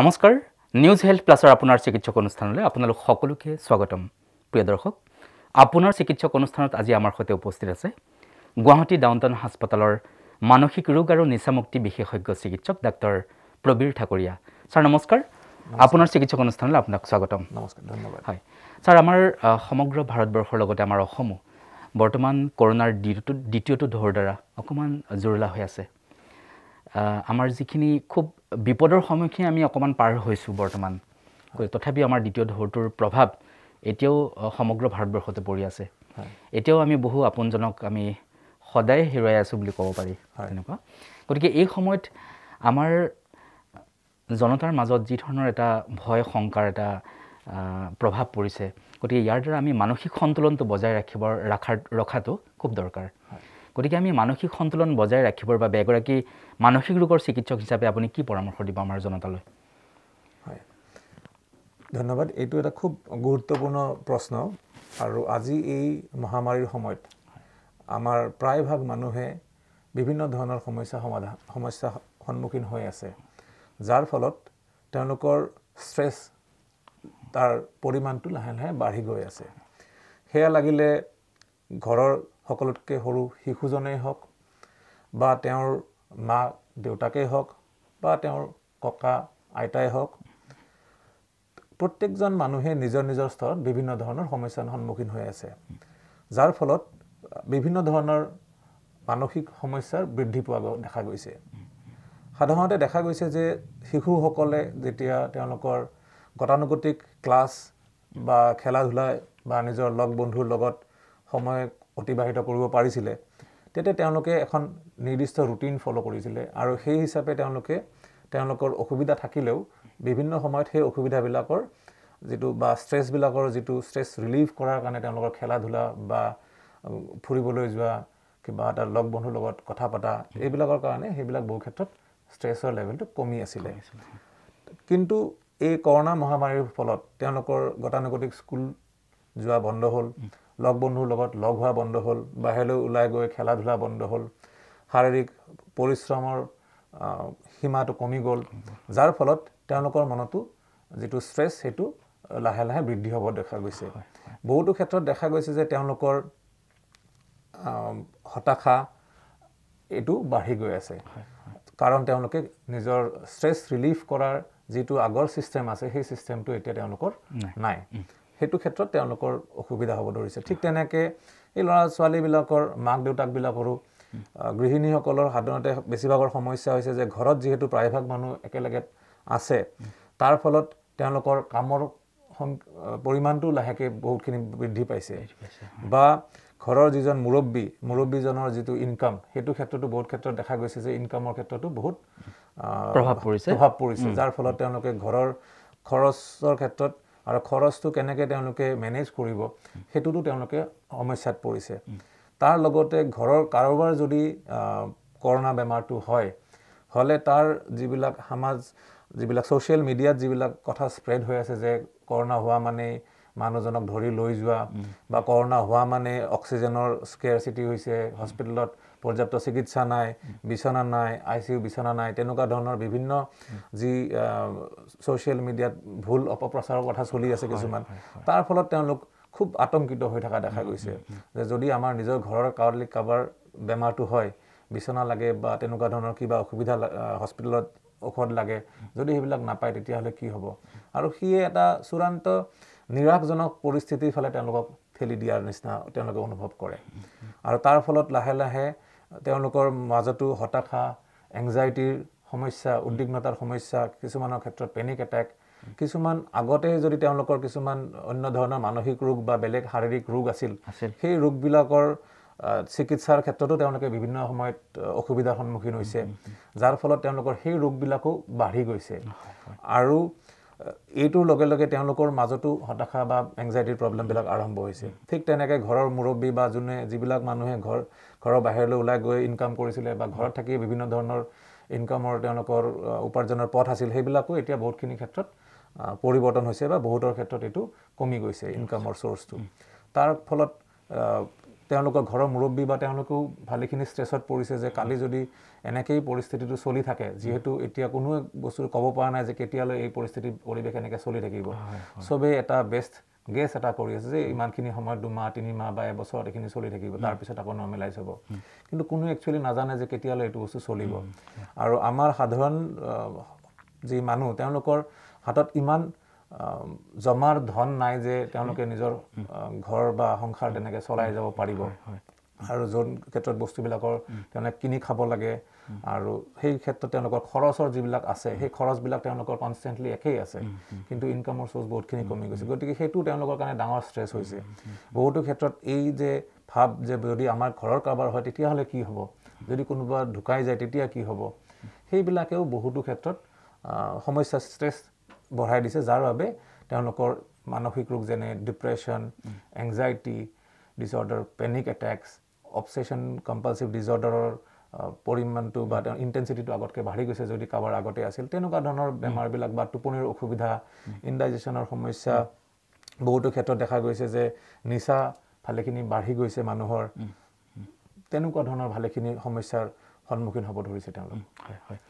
নমস্কাৰ news health প্লাছৰ আপোনাৰ চিকিৎসক অনুষ্ঠানলৈ আপোনালোক সকলোকে স্বাগতম প্ৰিয় দৰ্শক আপোনাৰ চিকিৎসক অনুষ্ঠানত আজি আমাৰ সৈতে উপস্থিত আছে গুৱাহাটী ডাউনটাউন হাস্পতালৰ মানসিক ৰোগ আৰু নিচামুক্তি বিশেষজ্ঞ চিকিৎসক ডাক্তৰ প্ৰবীৰ ঠাকুৰীয়া ছাৰ নমস্কাৰ আপোনাৰ চিকিৎসক অনুষ্ঠানলৈ আপোনাক স্বাগতম নমস্কাৰ ধন্যবাদ হয় ছাৰ আমাৰ সমগ্ৰ ভাৰতবৰ্ষৰ লগতে আমাৰ অসমো বৰ্তমান কৰোণাৰ দ্বিতীয়টো দ্বিতীয়টো ঢৌৰ দ্বাৰা অকণমান জুৰুলা হৈ আছে আমাৰ যিখিনি খুব বিপদৰ সন্মুখীন আমি অকণমান পাৰ হৈছোঁ বৰ্তমান তথাপি আমাৰ দ্বিতীয় ঢৌটোৰ প্ৰভাৱ এতিয়াও সমগ্ৰ ভাৰতবৰ্ষতে পৰি আছে এতিয়াও আমি বহু আপোনজনক আমি সদায় হেৰুৱাই আছোঁ বুলি ক'ব পাৰি তেনেকুৱা গতিকে এই সময়ত আমাৰ জনতাৰ মাজত যি ধৰণৰ এটা ভয় শংকাৰ এটা প্ৰভাৱ পৰিছে গতিকে ইয়াৰ দ্বাৰা আমি মানসিক সন্তুলনটো বজাই ৰাখিব ৰাখাৰ ৰখাটো খুব দৰকাৰ গতিকে আমি মানসিক সন্তুলন বজাই ৰাখিবৰ বাবে এগৰাকী মানসিক ৰোগৰ চিকিৎসক হিচাপে আপুনি কি পৰামৰ্শ দিব আমাৰ জনতালৈ হয় ধন্যবাদ এইটো এটা খুব গুৰুত্বপূৰ্ণ প্ৰশ্ন আৰু আজি এই মহামাৰীৰ সময়ত আমাৰ প্ৰায়ভাগ মানুহে বিভিন্ন ধৰণৰ সমস্যা সমাধান সমস্যা সন্মুখীন হৈ আছে যাৰ ফলত তেওঁলোকৰ ষ্ট্ৰেছ তাৰ পৰিমাণটো লাহে লাহে বাঢ়ি গৈ আছে সেয়া লাগিলে ঘৰৰ সকলোতকৈ সৰু শিশুজনেই হওক বা তেওঁৰ মা দেউতাকেই হওক বা তেওঁৰ ককা আইতাই হওক প্ৰত্যেকজন মানুহে নিজৰ নিজৰ স্তৰত বিভিন্ন ধৰণৰ সমস্যাৰ সন্মুখীন হৈ আছে যাৰ ফলত বিভিন্ন ধৰণৰ মানসিক সমস্যাৰ বৃদ্ধি পোৱা দেখা গৈছে সাধাৰণতে দেখা গৈছে যে শিশুসকলে যেতিয়া তেওঁলোকৰ গতানুগতিক ক্লাছ বা খেলা ধূলা বা নিজৰ লগ বন্ধুৰ লগত সময় অতিবাহিত কৰিব পাৰিছিলে তেতিয়া তেওঁলোকে এখন নিৰ্দিষ্ট ৰুটিন ফ'ল' কৰিছিলে আৰু সেই হিচাপে তেওঁলোকে তেওঁলোকৰ অসুবিধা থাকিলেও বিভিন্ন সময়ত সেই অসুবিধাবিলাকৰ যিটো বা ষ্ট্ৰেছবিলাকৰ যিটো ষ্ট্ৰেছ ৰিলিভ কৰাৰ কাৰণে তেওঁলোকৰ খেলা ধূলা বা ফুৰিবলৈ যোৱা কিবা এটা লগ বন্ধুৰ লগত কথা পতা এইবিলাকৰ কাৰণে সেইবিলাক বহু ক্ষেত্ৰত ষ্ট্ৰেছৰ লেভেলটো কমি আছিলে কিন্তু এই কৰোণা মহামাৰীৰ ফলত তেওঁলোকৰ গতানুগতিক স্কুল যোৱা বন্ধ হ'ল লগ বন্ধুৰ লগত লগ হোৱা বন্ধ হ'ল বাহিৰলৈ ওলাই গৈ খেলা ধূলা বন্ধ হ'ল শাৰীৰিক পৰিশ্ৰমৰ সীমাটো কমি গ'ল যাৰ ফলত তেওঁলোকৰ মনতো যিটো ষ্ট্ৰেছ সেইটো লাহে লাহে বৃদ্ধি হ'ব দেখা গৈছে বহুতো ক্ষেত্ৰত দেখা গৈছে যে তেওঁলোকৰ হতাশা এইটো বাঢ়ি গৈ আছে কাৰণ তেওঁলোকে নিজৰ ষ্ট্ৰেছ ৰিলিফ কৰাৰ যিটো আগৰ ছিষ্টেম আছে সেই ছিষ্টেমটো এতিয়া তেওঁলোকৰ নাই সেইটো ক্ষেত্ৰত তেওঁলোকৰ অসুবিধা হ'ব ধৰিছে ঠিক তেনেকৈ এই ল'ৰা ছোৱালীবিলাকৰ মাক দেউতাকবিলাকৰো গৃহিণীসকলৰ সাধাৰণতে বেছিভাগৰ সমস্যা হৈছে যে ঘৰত যিহেতু প্ৰায়ভাগ মানুহ একেলগে আছে তাৰ ফলত তেওঁলোকৰ কামৰ সং পৰিমাণটো লাহেকৈ বহুতখিনি বৃদ্ধি পাইছে বা ঘৰৰ যিজন মুৰব্বী মুৰব্বীজনৰ যিটো ইনকাম সেইটো ক্ষেত্ৰতো বহুত ক্ষেত্ৰত দেখা গৈছে যে ইনকামৰ ক্ষেত্ৰতো বহুত প্ৰভাৱ পৰিছে প্ৰভাৱ পৰিছে যাৰ ফলত তেওঁলোকে ঘৰৰ খৰচৰ ক্ষেত্ৰত আৰু খৰচটো কেনেকৈ তেওঁলোকে মেনেজ কৰিব সেইটোতো তেওঁলোকে সমস্যাত পৰিছে তাৰ লগতে ঘৰৰ কাৰোবাৰ যদি কৰোণা বেমাৰটো হয় হ'লে তাৰ যিবিলাক সমাজ যিবিলাক ছ'চিয়েল মিডিয়াত যিবিলাক কথা স্প্ৰেড হৈ আছে যে কৰোণা হোৱা মানেই মানুহজনক ধৰি লৈ যোৱা বা কৰোণা হোৱা মানে অক্সিজেনৰ স্কেয়াৰচিটি হৈছে হস্পিটেলত পৰ্যাপ্ত চিকিৎসা নাই বিচনা নাই আই চি ইউ বিচনা নাই তেনেকুৱা ধৰণৰ বিভিন্ন যি ছ'চিয়েল মিডিয়াত ভুল অপপ্ৰচাৰৰ কথা চলি আছে কিছুমান তাৰ ফলত তেওঁলোক খুব আতংকিত হৈ থকা দেখা গৈছে যে যদি আমাৰ নিজৰ ঘৰৰ কাৰলি কাৰোবাৰ বেমাৰটো হয় বিচনা লাগে বা তেনেকুৱা ধৰণৰ কিবা অসুবিধা হস্পিটেলত ঔষধ লাগে যদি সেইবিলাক নাপায় তেতিয়াহ'লে কি হ'ব আৰু সিয়ে এটা চূড়ান্ত নিৰাশজনক পৰিস্থিতিৰ ফালে তেওঁলোকক ঠেলি দিয়াৰ নিচিনা তেওঁলোকে অনুভৱ কৰে আৰু তাৰ ফলত লাহে লাহে তেওঁলোকৰ মাজতো হতাশা এংজাইটিৰ সমস্যা উদ্বিগ্নতাৰ সমস্যা কিছুমানৰ ক্ষেত্ৰত পেনিক এটেক কিছুমান আগতে যদি তেওঁলোকৰ কিছুমান অন্য ধৰণৰ মানসিক ৰোগ বা বেলেগ শাৰীৰিক ৰোগ আছিল সেই ৰোগবিলাকৰ চিকিৎসাৰ ক্ষেত্ৰতো তেওঁলোকে বিভিন্ন সময়ত অসুবিধাৰ সন্মুখীন হৈছে যাৰ ফলত তেওঁলোকৰ সেই ৰোগবিলাকো বাঢ়ি গৈছে আৰু এইটোৰ লগে লগে তেওঁলোকৰ মাজতো হতাশা বা এংজাইটিৰ প্ৰব্লেমবিলাক আৰম্ভ হৈছে ঠিক তেনেকৈ ঘৰৰ মুৰব্বী বা যোনে যিবিলাক মানুহে ঘৰ ঘৰৰ বাহিৰলৈ ওলাই গৈ ইনকাম কৰিছিলে বা ঘৰত থাকি বিভিন্ন ধৰণৰ ইনকামৰ তেওঁলোকৰ উপাৰ্জনৰ পথ আছিল সেইবিলাকো এতিয়া বহুতখিনি ক্ষেত্ৰত পৰিৱৰ্তন হৈছে বা বহুতৰ ক্ষেত্ৰত এইটো কমি গৈছে ইনকামৰ চ'ৰ্চটো তাৰ ফলত তেওঁলোকৰ ঘৰৰ মুৰব্বী বা তেওঁলোকেও ভালেখিনি ষ্ট্ৰেছত পৰিছে যে কালি যদি এনেকেই পৰিস্থিতিটো চলি থাকে যিহেতু এতিয়া কোনো বস্তু ক'ব পৰা নাই যে কেতিয়ালৈ এই পৰিস্থিতি পৰিৱেশ এনেকৈ চলি থাকিব চবেই এটা বেষ্ট গেছ এটা কৰি আছে যে ইমানখিনি সময়ত দুমাহ তিনিমাহ বা এবছৰত এইখিনি চলি থাকিব তাৰপিছত আকৌ নৰ্মেলাইজ হ'ব কিন্তু কোনো একচুৱেলি নাজানে যে কেতিয়ালৈ এইটো বস্তু চলিব আৰু আমাৰ সাধাৰণ যি মানুহ তেওঁলোকৰ হাতত ইমান জমাৰ ধন নাই যে তেওঁলোকে নিজৰ ঘৰ বা সংসাৰ তেনেকে চলাই যাব পাৰিব আৰু যোন ক্ষেত্ৰত বস্তুবিলাকৰ তেওঁলোকে কিনি খাব লাগে আৰু সেই ক্ষেত্ৰত তেওঁলোকৰ খৰচৰ যিবিলাক আছে সেই খৰচবিলাক তেওঁলোকৰ কনষ্টেণ্টলি একেই আছে কিন্তু ইনকামৰ চ'ৰ্চ বহুতখিনি কমি গৈছে গতিকে সেইটো তেওঁলোকৰ কাৰণে ডাঙৰ ষ্ট্ৰেছ হৈছে বহুতো ক্ষেত্ৰত এই যে ভাৱ যে যদি আমাৰ ঘৰৰ কাৰোবাৰ হয় তেতিয়াহ'লে কি হ'ব যদি কোনোবা ঢুকাই যায় তেতিয়া কি হ'ব সেইবিলাকেও বহুতো ক্ষেত্ৰত সমস্যা ষ্ট্ৰেছ বঢ়াই দিছে যাৰ বাবে তেওঁলোকৰ মানসিক ৰোগ যেনে depression anxiety disorder panic attacks obsession compulsive ডিজৰ্ডাৰৰ পৰিমাণটো বা তেওঁ ইণ্টেনচিটিটো আগতকৈ বাঢ়ি গৈছে যদি কাৰোবাৰ আগতে আছিল তেনেকুৱা ধৰণৰ বেমাৰবিলাক বা টোপনিৰ অসুবিধা ইণ্ডাইজেশ্যনৰ সমস্যা বহুতো ক্ষেত্ৰত দেখা গৈছে যে নিচা ভালেখিনি বাঢ়ি গৈছে মানুহৰ তেনেকুৱা ধৰণৰ ভালেখিনি সমস্যাৰ সন্মুখীন হ'ব ধৰিছে তেওঁলোক হয় হয়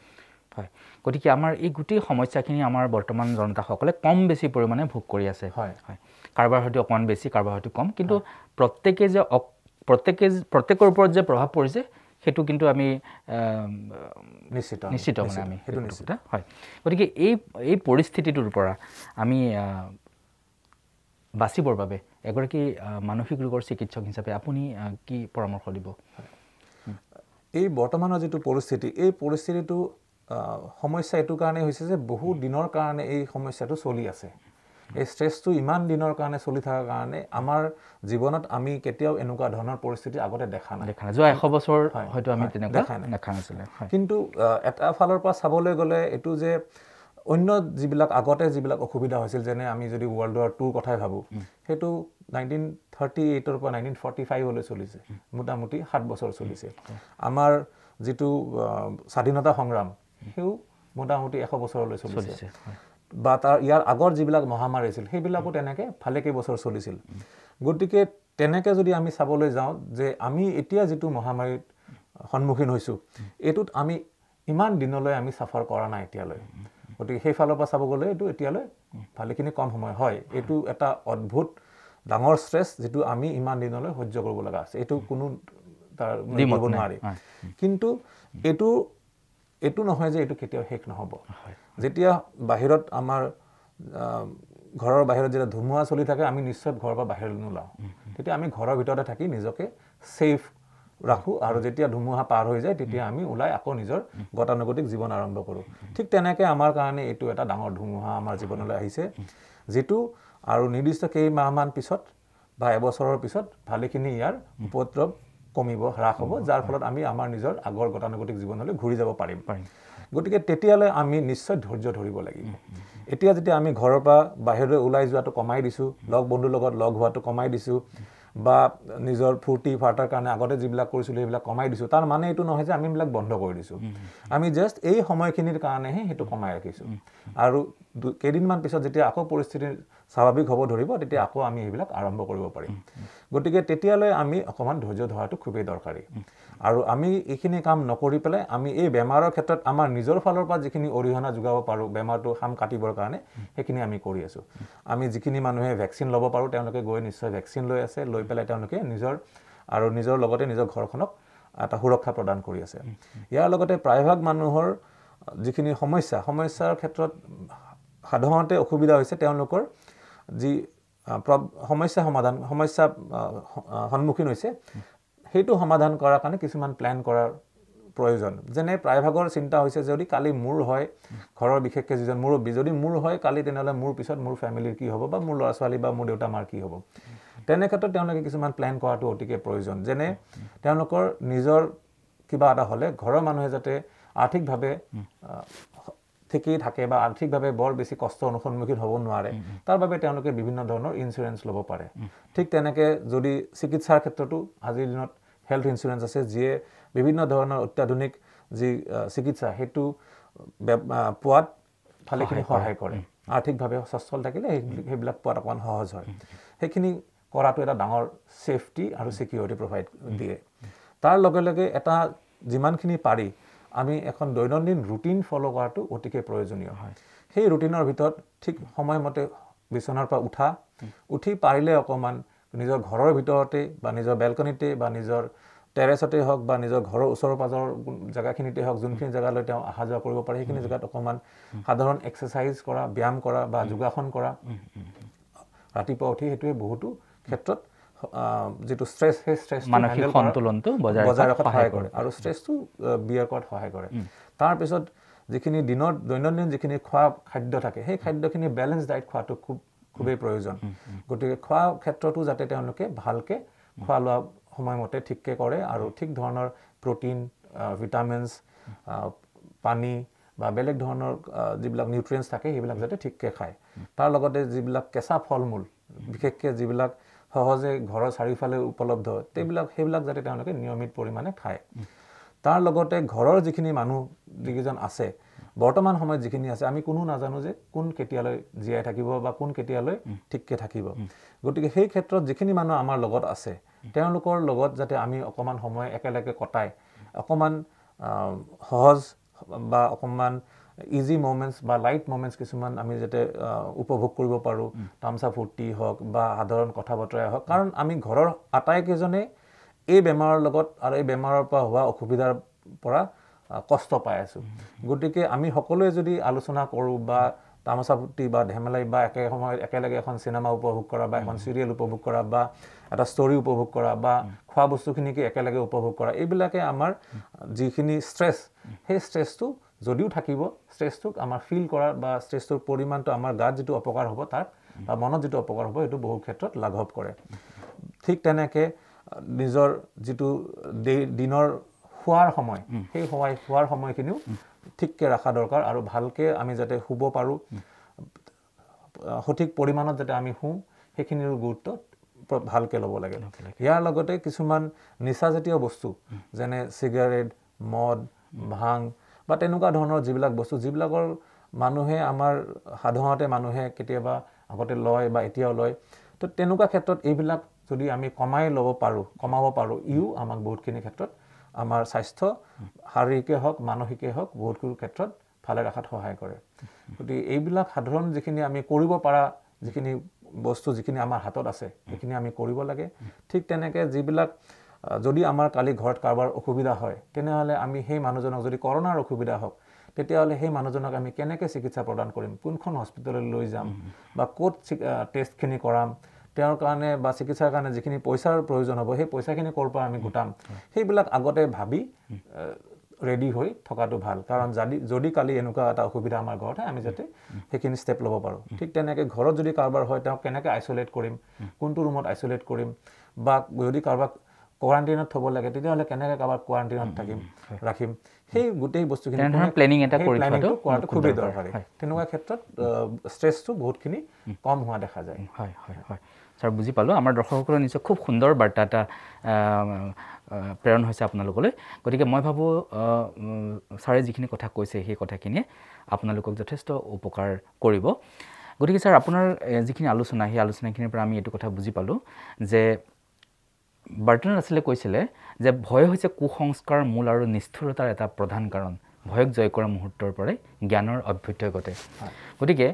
হয় গতিকে আমাৰ এই গোটেই সমস্যাখিনি আমাৰ বৰ্তমান জনতাসকলে কম বেছি পৰিমাণে ভোগ কৰি আছে হয় হয় কাৰোবাৰ হয়তো অকণমান বেছি কাৰোবাৰ হয়তো কম কিন্তু প্ৰত্যেকে যে অক প্ৰত্যেকে প্ৰত্যেকৰ ওপৰত যে প্ৰভাৱ পৰিছে সেইটো কিন্তু আমি নিশ্চিত নিশ্চিত মানে আমি সেইটো নিশ্চিত হয় গতিকে এই এই পৰিস্থিতিটোৰ পৰা আমি বাচিবৰ বাবে এগৰাকী মানসিক ৰোগৰ চিকিৎসক হিচাপে আপুনি কি পৰামৰ্শ দিব এই বৰ্তমানৰ যিটো পৰিস্থিতি এই পৰিস্থিতিটো সমস্যা এইটো কাৰণে হৈছে যে বহু দিনৰ কাৰণে এই সমস্যাটো চলি আছে এই ষ্ট্ৰেছটো ইমান দিনৰ কাৰণে চলি থকাৰ কাৰণে আমাৰ জীৱনত আমি কেতিয়াও এনেকুৱা ধৰণৰ পৰিস্থিতি আগতে দেখা নাই দেখা নাই যোৱা এশ বছৰ হয়তো আমি দেখা নাই দেখা নাছিলে কিন্তু এটা ফালৰ পৰা চাবলৈ গ'লে এইটো যে অন্য যিবিলাক আগতে যিবিলাক অসুবিধা হৈছিল যেনে আমি যদি ৱৰ্ল্ড ৱাৰ টুৰ কথাই ভাবোঁ সেইটো নাইনটিন থাৰ্টি এইটৰ পৰা নাইনটিন ফৰ্টি ফাইভলৈ চলিছে মোটামুটি সাত বছৰ চলিছে আমাৰ যিটো স্বাধীনতা সংগ্ৰাম সেও মোটামুটি এশ বছৰলৈ চলিছে বা তাৰ ইয়াৰ আগৰ যিবিলাক মহামাৰী আছিল সেইবিলাকো তেনেকৈ ভালেকেইবছৰ চলিছিল গতিকে তেনেকৈ যদি আমি চাবলৈ যাওঁ যে আমি এতিয়া যিটো মহামাৰীত সন্মুখীন হৈছোঁ এইটোত আমি ইমান দিনলৈ আমি চাফাৰ কৰা নাই এতিয়ালৈ গতিকে সেইফালৰ পৰা চাব গ'লে এইটো এতিয়ালৈ ভালেখিনি কম সময় হয় এইটো এটা অদ্ভুত ডাঙৰ ষ্ট্ৰেছ যিটো আমি ইমান দিনলৈ সহ্য কৰিব লগা আছে এইটো কোনো তাৰ নোৱাৰি কিন্তু এইটো এইটো নহয় যে এইটো কেতিয়াও শেষ নহ'ব যেতিয়া বাহিৰত আমাৰ ঘৰৰ বাহিৰত যেতিয়া ধুমুহা চলি থাকে আমি নিশ্চয় ঘৰৰ পৰা বাহিৰলৈ নোলাওঁ তেতিয়া আমি ঘৰৰ ভিতৰতে থাকি নিজকে ছেফ ৰাখোঁ আৰু যেতিয়া ধুমুহা পাৰ হৈ যায় তেতিয়া আমি ওলাই আকৌ নিজৰ গতানুগতিক জীৱন আৰম্ভ কৰোঁ ঠিক তেনেকৈ আমাৰ কাৰণে এইটো এটা ডাঙৰ ধুমুহা আমাৰ জীৱনলৈ আহিছে যিটো আৰু নিৰ্দিষ্ট কেইমাহমান পিছত বা এবছৰৰ পিছত ভালেখিনি ইয়াৰ উপদ্ৰৱ কমিব হ্ৰাস হ'ব যাৰ ফলত আমি আমাৰ নিজৰ আগৰ গতানুগতিক জীৱনলৈ ঘূৰি যাব পাৰিম গতিকে তেতিয়ালৈ আমি নিশ্চয় ধৈৰ্য ধৰিব লাগিব এতিয়া যেতিয়া আমি ঘৰৰ পৰা বাহিৰলৈ ওলাই যোৱাটো কমাই দিছোঁ লগ বন্ধুৰ লগত লগ হোৱাটো কমাই দিছোঁ বা নিজৰ ফূৰ্তি ফাৰ্টাৰ কাৰণে আগতে যিবিলাক কৰিছিলোঁ সেইবিলাক কমাই দিছোঁ তাৰ মানে এইটো নহয় যে আমি এইবিলাক বন্ধ কৰি দিছোঁ আমি জাষ্ট এই সময়খিনিৰ কাৰণেহে সেইটো কমাই ৰাখিছোঁ আৰু কেইদিনমান পিছত যেতিয়া আকৌ পৰিস্থিতি স্বাভাৱিক হ'ব ধৰিব তেতিয়া আকৌ আমি সেইবিলাক আৰম্ভ কৰিব পাৰিম গতিকে তেতিয়ালৈ আমি অকণমান ধৈৰ্য ধৰাটো খুবেই দৰকাৰী আৰু আমি এইখিনি কাম নকৰি পেলাই আমি এই বেমাৰৰ ক্ষেত্ৰত আমাৰ নিজৰ ফালৰ পৰা যিখিনি অৰিহণা যোগাব পাৰোঁ বেমাৰটো সাম কাটিবৰ কাৰণে সেইখিনি আমি কৰি আছোঁ আমি যিখিনি মানুহে ভেকচিন ল'ব পাৰোঁ তেওঁলোকে গৈ নিশ্চয় ভেকচিন লৈ আছে লৈ পেলাই তেওঁলোকে নিজৰ আৰু নিজৰ লগতে নিজৰ ঘৰখনক এটা সুৰক্ষা প্ৰদান কৰি আছে ইয়াৰ লগতে প্ৰায়ভাগ মানুহৰ যিখিনি সমস্যা সমস্যাৰ ক্ষেত্ৰত সাধাৰণতে অসুবিধা হৈছে তেওঁলোকৰ যি সমস্যা সমাধান সমস্যা সন্মুখীন হৈছে সেইটো সমাধান কৰাৰ কাৰণে কিছুমান প্লেন কৰাৰ প্ৰয়োজন যেনে প্ৰায়ভাগৰ চিন্তা হৈছে যদি কালি মোৰ হয় ঘৰৰ বিশেষকৈ যিজন মুৰব্বী যদি মোৰ হয় কালি তেনেহ'লে মোৰ পিছত মোৰ ফেমিলিৰ কি হ'ব বা মোৰ ল'ৰা ছোৱালী বা মোৰ দেউতা মাৰ কি হ'ব তেনেক্ষেত্ৰত তেওঁলোকে কিছুমান প্লেন কৰাটো অতিকে প্ৰয়োজন যেনে তেওঁলোকৰ নিজৰ কিবা এটা হ'লে ঘৰৰ মানুহে যাতে আৰ্থিকভাৱে থিকেই থাকে বা আৰ্থিকভাৱে বৰ বেছি কষ্ট অনুসন্মুখীন হ'ব নোৱাৰে তাৰ বাবে তেওঁলোকে বিভিন্ন ধৰণৰ ইঞ্চুৰেঞ্চ ল'ব পাৰে ঠিক তেনেকৈ যদি চিকিৎসাৰ ক্ষেত্ৰতো আজিৰ দিনত হেল্থ ইঞ্চুৰেঞ্চ আছে যিয়ে বিভিন্ন ধৰণৰ অত্যাধুনিক যি চিকিৎসা সেইটো পোৱাত ভালেখিনি সহায় কৰে আৰ্থিকভাৱে স্বচ্ছল থাকিলে সেইবিলাক পোৱাত অকণমান সহজ হয় সেইখিনি কৰাটো এটা ডাঙৰ ছেফটি আৰু ছিকিউৰিটি প্ৰভাইড দিয়ে তাৰ লগে লগে এটা যিমানখিনি পাৰি আমি এখন দৈনন্দিন ৰুটিন ফ'ল' কৰাটো অতিকে প্ৰয়োজনীয় হয় সেই ৰুটিনৰ ভিতৰত ঠিক সময়মতে বিচনাৰ পৰা উঠা উঠি পাৰিলে অকণমান নিজৰ ঘৰৰ ভিতৰতে বা নিজৰ বেলকনিতে বা নিজৰ টেৰেছতে হওক বা নিজৰ ঘৰৰ ওচৰৰ পাজৰৰ জেগাখিনিতে হওক যোনখিনি জেগালৈ তেওঁ অহা যোৱা কৰিব পাৰে সেইখিনি জেগাত অকণমান সাধাৰণ এক্সাৰচাইজ কৰা ব্যায়াম কৰা বা যোগাসন কৰা ৰাতিপুৱা উঠি সেইটোৱে বহুতো ক্ষেত্ৰত যিটো ষ্ট্ৰেছ সেই ষ্ট্ৰেছ সন্তুলনটো বজাই ৰখাত সহায় কৰে আৰু ষ্ট্ৰেছটো বিয়েৰ কৰাত সহায় কৰে তাৰপিছত যিখিনি দিনৰ দৈনন্দিন যিখিনি খোৱা খাদ্য থাকে সেই খাদ্যখিনি বেলেঞ্চ ডায়েট খোৱাটো খুব খুবেই প্ৰয়োজন গতিকে খোৱা ক্ষেত্ৰতো যাতে তেওঁলোকে ভালকৈ খোৱা লোৱা সময়মতে ঠিককৈ কৰে আৰু ঠিক ধৰণৰ প্ৰটিন ভিটামিনছ পানী বা বেলেগ ধৰণৰ যিবিলাক নিউট্ৰিয়েণ্টছ থাকে সেইবিলাক যাতে ঠিককৈ খায় তাৰ লগতে যিবিলাক কেঁচা ফল মূল বিশেষকৈ যিবিলাক সহজে ঘৰৰ চাৰিওফালে উপলব্ধ সেইবিলাক সেইবিলাক যাতে তেওঁলোকে নিয়মিত পৰিমাণে খায় তাৰ লগতে ঘৰৰ যিখিনি মানুহ যিকেইজন আছে বৰ্তমান সময়ত যিখিনি আছে আমি কোনো নাজানো যে কোন কেতিয়ালৈ জীয়াই থাকিব বা কোন কেতিয়ালৈ ঠিককৈ থাকিব গতিকে সেই ক্ষেত্ৰত যিখিনি মানুহ আমাৰ লগত আছে তেওঁলোকৰ লগত যাতে আমি অকণমান সময় একেলগে কটাই অকণমান সহজ বা অকণমান ইজি মমেণ্টছ বা লাইট মমেণ্টছ কিছুমান আমি যাতে উপভোগ কৰিব পাৰোঁ তামচা ফূৰ্তি হওক বা সাধাৰণ কথা বতৰাই হওক কাৰণ আমি ঘৰৰ আটাইকেইজনেই এই বেমাৰৰ লগত আৰু এই বেমাৰৰ পৰা হোৱা অসুবিধাৰ পৰা কষ্ট পাই আছোঁ গতিকে আমি সকলোৱে যদি আলোচনা কৰোঁ বা তামাচা ফূৰ্তি বা ধেমেলাই বা একে সময়ত একেলগে এখন চিনেমা উপভোগ কৰা বা এখন চিৰিয়েল উপভোগ কৰা বা এটা ষ্টৰী উপভোগ কৰা বা খোৱা বস্তুখিনিকে একেলগে উপভোগ কৰা এইবিলাকে আমাৰ যিখিনি ষ্ট্ৰেছ সেই ষ্ট্ৰেছটো যদিও থাকিব ষ্ট্ৰেছটোক আমাৰ ফিল কৰাৰ বা ষ্ট্ৰেছটোৰ পৰিমাণটো আমাৰ গাত যিটো অপকাৰ হ'ব তাত বা মনত যিটো অপকাৰ হ'ব সেইটো বহু ক্ষেত্ৰত লাঘৱ কৰে ঠিক তেনেকৈ নিজৰ যিটো দিনৰ শোৱাৰ সময় সেই শোৱাই শোৱাৰ সময়খিনিও ঠিককৈ ৰখা দৰকাৰ আৰু ভালকৈ আমি যাতে শুব পাৰোঁ সঠিক পৰিমাণত যাতে আমি শুওঁ সেইখিনিৰো গুৰুত্ব ভালকৈ ল'ব লাগে ইয়াৰ লগতে কিছুমান নিচাজাতীয় বস্তু যেনে চিগাৰেট মদ ভাং বা তেনেকুৱা ধৰণৰ যিবিলাক বস্তু যিবিলাকৰ মানুহে আমাৰ সাধাৰণতে মানুহে কেতিয়াবা আগতে লয় বা এতিয়াও লয় তো তেনেকুৱা ক্ষেত্ৰত এইবিলাক যদি আমি কমাই ল'ব পাৰোঁ কমাব পাৰোঁ ইও আমাক বহুতখিনি ক্ষেত্ৰত আমাৰ স্বাস্থ্য শাৰীৰিকে হওক মানসিকে হওক বহুতখিনি ক্ষেত্ৰত ভালে ৰখাত সহায় কৰে গতিকে এইবিলাক সাধাৰণ যিখিনি আমি কৰিব পৰা যিখিনি বস্তু যিখিনি আমাৰ হাতত আছে সেইখিনি আমি কৰিব লাগে ঠিক তেনেকৈ যিবিলাক যদি আমাৰ কালি ঘৰত কাৰোবাৰ অসুবিধা হয় তেনেহ'লে আমি সেই মানুহজনক যদি কৰোণাৰ অসুবিধা হওক তেতিয়াহ'লে সেই মানুহজনক আমি কেনেকৈ চিকিৎসা প্ৰদান কৰিম কোনখন হস্পিটেললৈ লৈ যাম বা ক'ত টেষ্টখিনি কৰাম তেওঁৰ কাৰণে বা চিকিৎসাৰ কাৰণে যিখিনি পইচাৰ প্ৰয়োজন হ'ব সেই পইচাখিনি ক'ৰ পৰা আমি গোটাম সেইবিলাক আগতে ভাবি ৰেডি হৈ থকাটো ভাল কাৰণ যদি যদি কালি এনেকুৱা এটা অসুবিধা আমাৰ ঘৰত হয় আমি যাতে সেইখিনি ষ্টেপ ল'ব পাৰোঁ ঠিক তেনেকৈ ঘৰত যদি কাৰোবাৰ হয় তেওঁক কেনেকৈ আইচলেট কৰিম কোনটো ৰুমত আইচলেট কৰিম বা যদি কাৰোবাক কোৱাৰেণ্টিনত থ'ব লাগে তেতিয়াহ'লে কেনেকৈ কাৰোবাক কোৱাৰেণ্টিনত থাকিম ৰাখিম সেই গোটেই বস্তুখিনি প্লেনিং এটা প্লেনিংটো কৰাটো খুবেই দৰকাৰী তেনেকুৱা ক্ষেত্ৰত ষ্ট্ৰেছটো বহুতখিনি কম হোৱা দেখা যায় হয় হয় হয় ছাৰ বুজি পালোঁ আমাৰ দৰ্শকসকলৰ নিশ্চয় খুব সুন্দৰ বাৰ্তা এটা প্ৰেৰণ হৈছে আপোনালোকলৈ গতিকে মই ভাবোঁ ছাৰে যিখিনি কথা কৈছে সেই কথাখিনিয়ে আপোনালোকক যথেষ্ট উপকাৰ কৰিব গতিকে ছাৰ আপোনাৰ যিখিনি আলোচনা সেই আলোচনাখিনিৰ পৰা আমি এইটো কথা বুজি পালোঁ যে বাৰ্টন আছিলে কৈছিলে যে ভয় হৈছে কুসংস্কাৰ মূল আৰু নিষ্ঠুৰতাৰ এটা প্ৰধান কাৰণ ভয়ক জয় কৰা মুহূৰ্তৰ পৰাই জ্ঞানৰ অভ্যুত্য গতিকে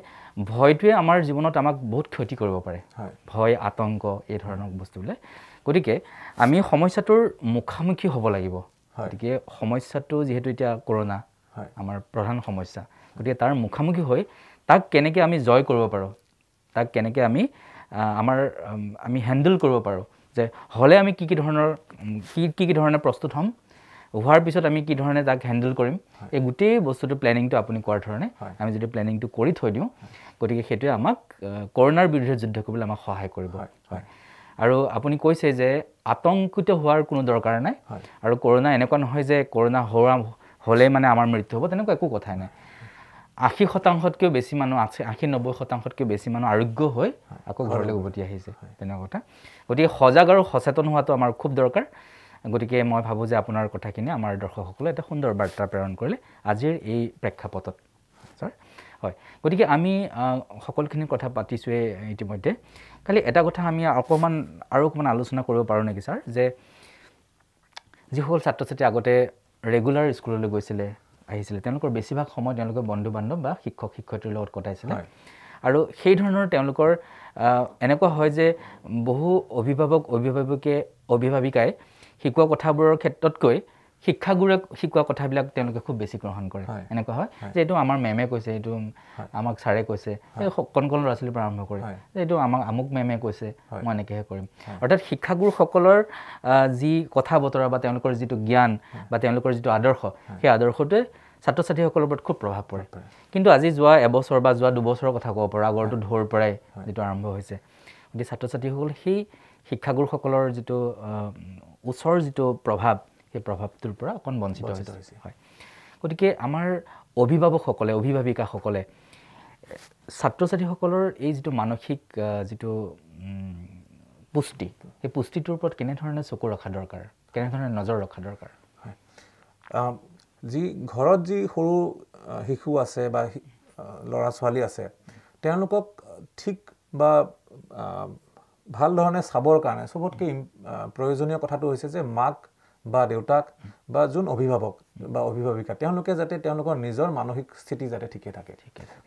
ভয়টোৱে আমাৰ জীৱনত আমাক বহুত ক্ষতি কৰিব পাৰে ভয় আতংক এই ধৰণৰ বস্তুবিলাক গতিকে আমি সমস্যাটোৰ মুখামুখি হ'ব লাগিব গতিকে সমস্যাটো যিহেতু এতিয়া কৰোণা আমাৰ প্ৰধান সমস্যা গতিকে তাৰ মুখামুখি হৈ তাক কেনেকৈ আমি জয় কৰিব পাৰোঁ তাক কেনেকৈ আমি আমাৰ আমি হেণ্ডেল কৰিব পাৰোঁ যে হ'লে আমি কি কি ধৰণৰ কি কি কি ধৰণে প্ৰস্তুত হ'ম হোৱাৰ পিছত আমি কি ধৰণে তাক হেণ্ডেল কৰিম এই গোটেই বস্তুটো প্লেনিংটো আপুনি কৰাৰ ধৰণে আমি যদি প্লেনিংটো কৰি থৈ দিওঁ গতিকে সেইটোৱে আমাক কৰোণাৰ বিৰুদ্ধে যুদ্ধ কৰিবলৈ আমাক সহায় কৰিব হয় আৰু আপুনি কৈছে যে আতংকিত হোৱাৰ কোনো দৰকাৰ নাই আৰু কৰোণা এনেকুৱা নহয় যে কৰোণা হোৱা হ'লেই মানে আমাৰ মৃত্যু হ'ব তেনেকুৱা একো কথাই নাই আশী শতাংশতকৈও বেছি মানুহ আশী আশী নব্বৈ শতাংশতকৈ বেছি মানুহ আৰোগ্য হৈ আকৌ ঘৰলৈ উভতি আহিছে তেনেকুৱা কথা গতিকে সজাগ আৰু সচেতন হোৱাটো আমাৰ খুব দৰকাৰ গতিকে মই ভাবোঁ যে আপোনাৰ কথাখিনি আমাৰ দৰ্শকসকলে এটা সুন্দৰ বাৰ্তা প্ৰেৰণ কৰিলে আজিৰ এই প্ৰেক্ষাপটত ছাৰ হয় গতিকে আমি সকলোখিনি কথা পাতিছোঁৱেই ইতিমধ্যে খালি এটা কথা আমি অকণমান আৰু অকণমান আলোচনা কৰিব পাৰোঁ নেকি ছাৰ যে যিসকল ছাত্ৰ ছাত্ৰী আগতে ৰেগুলাৰ স্কুললৈ গৈছিলে আহিছিলে তেওঁলোকৰ বেছিভাগ সময় তেওঁলোকে বন্ধু বান্ধৱ বা শিক্ষক শিক্ষয়িত্ৰীৰ লগত কটাইছিলে আৰু সেই ধৰণৰ তেওঁলোকৰ এনেকুৱা হয় যে বহু অভিভাৱক অভিভাৱকে অভিভাৱিকাই শিকোৱা কথাবোৰৰ ক্ষেত্ৰতকৈ শিক্ষাগুৰুৱে শিকোৱা কথাবিলাক তেওঁলোকে খুব বেছি গ্ৰহণ কৰে এনেকুৱা হয় যে এইটো আমাৰ মেমে কৈছে এইটো আমাক ছাৰে কৈছে কণ কণ ল'ৰা ছোৱালীৰ পৰা আৰম্ভ কৰে যে এইটো আমাক আমুক মেমে কৈছে মই এনেকৈহে কৰিম অৰ্থাৎ শিক্ষাগুৰুসকলৰ যি কথা বতৰা বা তেওঁলোকৰ যিটো জ্ঞান বা তেওঁলোকৰ যিটো আদৰ্শ সেই আদৰ্শটোৱে ছাত্ৰ ছাত্ৰীসকলৰ ওপৰত খুব প্ৰভাৱ পৰে কিন্তু আজি যোৱা এবছৰ বা যোৱা দুবছৰৰ কথা ক'ব পাৰোঁ আগৰটো ঢৌৰ পৰাই যিটো আৰম্ভ হৈছে গতিকে ছাত্ৰ ছাত্ৰীসকল সেই শিক্ষাগুৰুসকলৰ যিটো ওচৰ যিটো প্ৰভাৱ সেই প্ৰভাৱটোৰ পৰা অকণ বঞ্চিত হৈছে হয় গতিকে আমাৰ অভিভাৱকসকলে অভিভাৱিকাসকলে ছাত্ৰ ছাত্ৰীসকলৰ এই যিটো মানসিক যিটো পুষ্টি সেই পুষ্টিটোৰ ওপৰত কেনেধৰণে চকু ৰখা দৰকাৰ কেনেধৰণে নজৰ ৰখা দৰকাৰ হয় যি ঘৰত যি সৰু শিশু আছে বা ল'ৰা ছোৱালী আছে তেওঁলোকক ঠিক বা ভাল ধৰণে চাবৰ কাৰণে চবতকৈ প্ৰয়োজনীয় কথাটো হৈছে যে মাক বা দেউতাক বা যোন অভিভাৱক বা অভিভাৱিকা তেওঁলোকে যাতে তেওঁলোকৰ নিজৰ মানসিক স্থিতি যাতে ঠিকে থাকে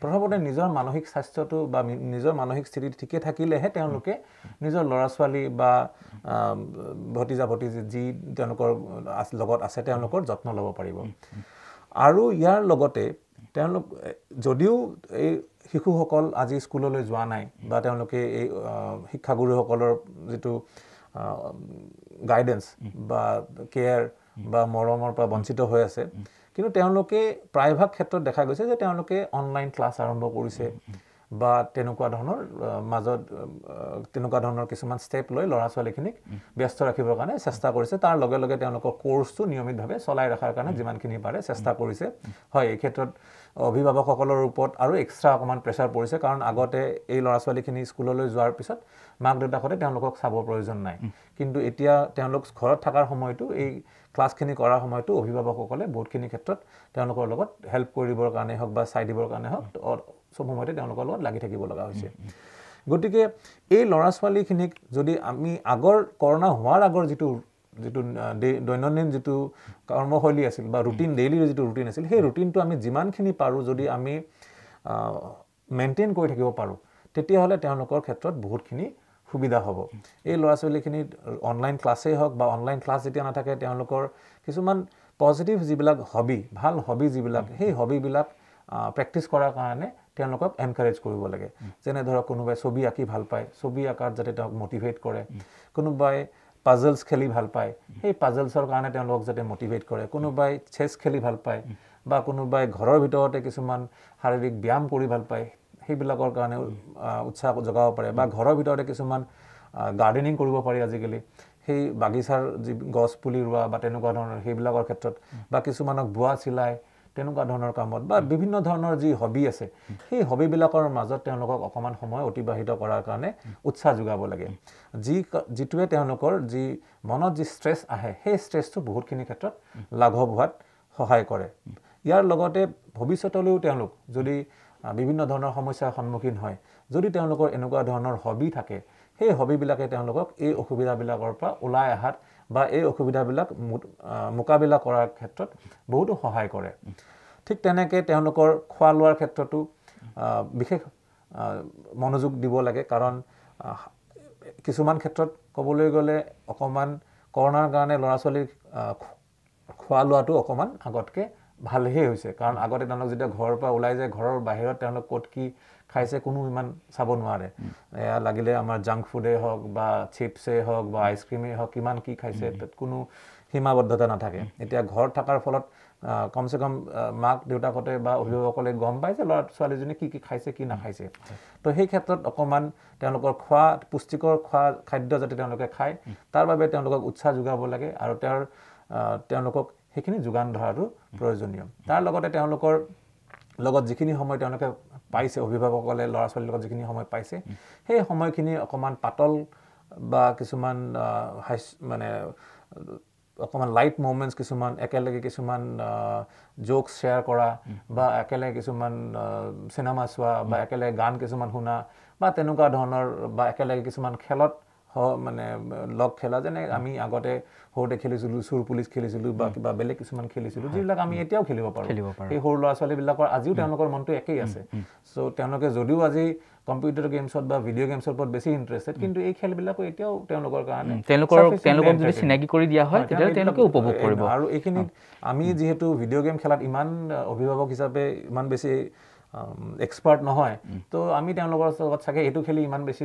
প্ৰথমতে নিজৰ মানসিক স্বাস্থ্যটো বা নিজৰ মানসিক স্থিতি ঠিকে থাকিলেহে তেওঁলোকে নিজৰ ল'ৰা ছোৱালী বা ভতিজা ভতিজী যি তেওঁলোকৰ লগত আছে তেওঁলোকৰ যত্ন ল'ব পাৰিব আৰু ইয়াৰ লগতে তেওঁলোক যদিও এই শিশুসকল আজি স্কুললৈ যোৱা নাই বা তেওঁলোকে এই শিক্ষাগুৰুসকলৰ যিটো গাইডেঞ্চ বা কেয়াৰ বা মৰমৰ পৰা বঞ্চিত হৈ আছে কিন্তু তেওঁলোকে প্ৰায়ভাগ ক্ষেত্ৰত দেখা গৈছে যে তেওঁলোকে অনলাইন ক্লাছ আৰম্ভ কৰিছে বা তেনেকুৱা ধৰণৰ মাজত তেনেকুৱা ধৰণৰ কিছুমান ষ্টেপ লৈ ল'ৰা ছোৱালীখিনিক ব্যস্ত ৰাখিবৰ কাৰণে চেষ্টা কৰিছে তাৰ লগে লগে তেওঁলোকৰ কৰ্চটো নিয়মিতভাৱে চলাই ৰখাৰ কাৰণে যিমানখিনি পাৰে চেষ্টা কৰিছে হয় এই ক্ষেত্ৰত অভিভাৱকসকলৰ ওপৰত আৰু এক্সট্ৰা অকণমান প্ৰেছাৰ পৰিছে কাৰণ আগতে এই ল'ৰা ছোৱালীখিনি স্কুললৈ যোৱাৰ পিছত মাক দেউতাকহঁতে তেওঁলোকক চাব প্ৰয়োজন নাই কিন্তু এতিয়া তেওঁলোক ঘৰত থকাৰ সময়তো এই ক্লাছখিনি কৰাৰ সময়তো অভিভাৱকসকলে বহুতখিনি ক্ষেত্ৰত তেওঁলোকৰ লগত হেল্প কৰিবৰ কাৰণে হওক বা চাই দিবৰ কাৰণে হওক চব সময়তে তেওঁলোকৰ লগত লাগি থাকিব লগা হৈছে গতিকে এই ল'ৰা ছোৱালীখিনিক যদি আমি আগৰ কৰোণা হোৱাৰ আগৰ যিটো যিটো দৈনন্দিন যিটো কৰ্মশৈলী আছিল বা ৰুটিন ডেইলিৰ যিটো ৰুটিন আছিল সেই ৰুটিনটো আমি যিমানখিনি পাৰোঁ যদি আমি মেইনটেইন কৰি থাকিব পাৰোঁ তেতিয়াহ'লে তেওঁলোকৰ ক্ষেত্ৰত বহুতখিনি সুবিধা হ'ব এই ল'ৰা ছোৱালীখিনি অনলাইন ক্লাছেই হওক বা অনলাইন ক্লাছ যেতিয়া নাথাকে তেওঁলোকৰ কিছুমান পজিটিভ যিবিলাক হবি ভাল হবি যিবিলাক সেই হবিবিলাক প্ৰেক্টিছ কৰাৰ কাৰণে তেওঁলোকক এনকাৰেজ কৰিব লাগে যেনে ধৰক কোনোবাই ছবি আঁকি ভাল পায় ছবি অঁকাত যাতে তেওঁক মটিভেট কৰে কোনোবাই পাজলছ খেলি ভাল পায় সেই পাজলছৰ কাৰণে তেওঁলোকক যাতে মটিভেট কৰে কোনোবাই চেছ খেলি ভাল পায় বা কোনোবাই ঘৰৰ ভিতৰতে কিছুমান শাৰীৰিক ব্যায়াম কৰি ভাল পায় সেইবিলাকৰ কাৰণে উৎসাহ যোগাব পাৰে বা ঘৰৰ ভিতৰতে কিছুমান গাৰ্ডেনিং কৰিব পাৰি আজিকালি সেই বাগিচাৰ যি গছ পুলি ৰোৱা বা তেনেকুৱা ধৰণৰ সেইবিলাকৰ ক্ষেত্ৰত বা কিছুমানক বোৱা চিলাই তেনেকুৱা ধৰণৰ কামত বা বিভিন্ন ধৰণৰ যি হবি আছে সেই হবিবিলাকৰ মাজত তেওঁলোকক অকণমান সময় অতিবাহিত কৰাৰ কাৰণে উৎসাহ যোগাব লাগে যি যিটোৱে তেওঁলোকৰ যি মনত যি ষ্ট্ৰেছ আহে সেই ষ্ট্ৰেছটো বহুতখিনি ক্ষেত্ৰত লাঘৱ হোৱাত সহায় কৰে ইয়াৰ লগতে ভৱিষ্যতলৈও তেওঁলোক যদি বিভিন্ন ধৰণৰ সমস্যাৰ সন্মুখীন হয় যদি তেওঁলোকৰ এনেকুৱা ধৰণৰ হবি থাকে সেই হবিবিলাকে তেওঁলোকক এই অসুবিধাবিলাকৰ পৰা ওলাই অহাত বা এই অসুবিধাবিলাক মোকাবিলা কৰাৰ ক্ষেত্ৰত বহুতো সহায় কৰে ঠিক তেনেকৈ তেওঁলোকৰ খোৱা লোৱাৰ ক্ষেত্ৰতো বিশেষ মনোযোগ দিব লাগে কাৰণ কিছুমান ক্ষেত্ৰত ক'বলৈ গ'লে অকণমান কৰোণাৰ কাৰণে ল'ৰা ছোৱালীৰ খোৱা লোৱাটো অকণমান আগতকৈ ভালহে হৈছে কাৰণ আগতে তেওঁলোক যেতিয়া ঘৰৰ পৰা ওলাই যায় ঘৰৰ বাহিৰত তেওঁলোক ক'ত কি খাইছে কোনো ইমান চাব নোৱাৰে এয়া লাগিলে আমাৰ জাংক ফুডেই হওক বা চিপ্ছেই হওক বা আইচক্ৰীমেই হওক কিমান কি খাইছে তাত কোনো সীমাবদ্ধতা নাথাকে এতিয়া ঘৰত থকাৰ ফলত কমচে কম মাক দেউতাকতে বা অভিভাৱকসকলে গম পায় যে ল'ৰা ছোৱালীজনীয়ে কি কি খাইছে কি নাখাইছে তো সেই ক্ষেত্ৰত অকণমান তেওঁলোকৰ খোৱা পুষ্টিকৰ খোৱা খাদ্য যাতে তেওঁলোকে খায় তাৰ বাবে তেওঁলোকক উৎসাহ যোগাব লাগে আৰু তেওঁৰ তেওঁলোকক সেইখিনি যোগান ধৰাটো প্ৰয়োজনীয় তাৰ লগতে তেওঁলোকৰ লগত যিখিনি সময় তেওঁলোকে পাইছে অভিভাৱকসকলে ল'ৰা ছোৱালীৰ লগত যিখিনি সময় পাইছে সেই সময়খিনি অকণমান পাতল বা কিছুমান হাই মানে অকণমান লাইট মুমেণ্টছ কিছুমান একেলগে কিছুমান জ'ক শ্বেয়াৰ কৰা বা একেলগে কিছুমান চিনেমা চোৱা বা একেলগে গান কিছুমান শুনা বা তেনেকুৱা ধৰণৰ বা একেলগে কিছুমান খেলত মানে লগ খেলা যেনে আমি আগতে সৰুতে খেলিছিলোঁ চোৰ পুলিচ খেলিছিলোঁ বা কিবা বেলেগ কিছুমান খেলিছিলোঁ যিবিলাক আমি এতিয়াও খেলিব পাৰোঁ খেলিব পাৰোঁ সেই সৰু ল'ৰা ছোৱালীবিলাকৰ আজিও তেওঁলোকৰ মনটো একেই আছে চ' তেওঁলোকে যদিও আজি কম্পিউটাৰ গেমছত বা ভিডিঅ' গেমছৰ ওপৰত বেছি ইণ্টাৰেষ্টেড কিন্তু এই খেলবিলাকো এতিয়াও তেওঁলোকৰ কাৰণে তেওঁলোকৰ তেওঁলোকক যদি চিনাকি কৰি দিয়া হয় তেতিয়া তেওঁলোকে উপভোগ কৰিব আৰু এইখিনিত আমি যিহেতু ভিডিঅ' গেম খেলাত ইমান অভিভাৱক হিচাপে ইমান বেছি এক্সপাৰ্ট নহয় তো আমি তেওঁলোকৰ লগত চাগে এইটো খেলি ইমান বেছি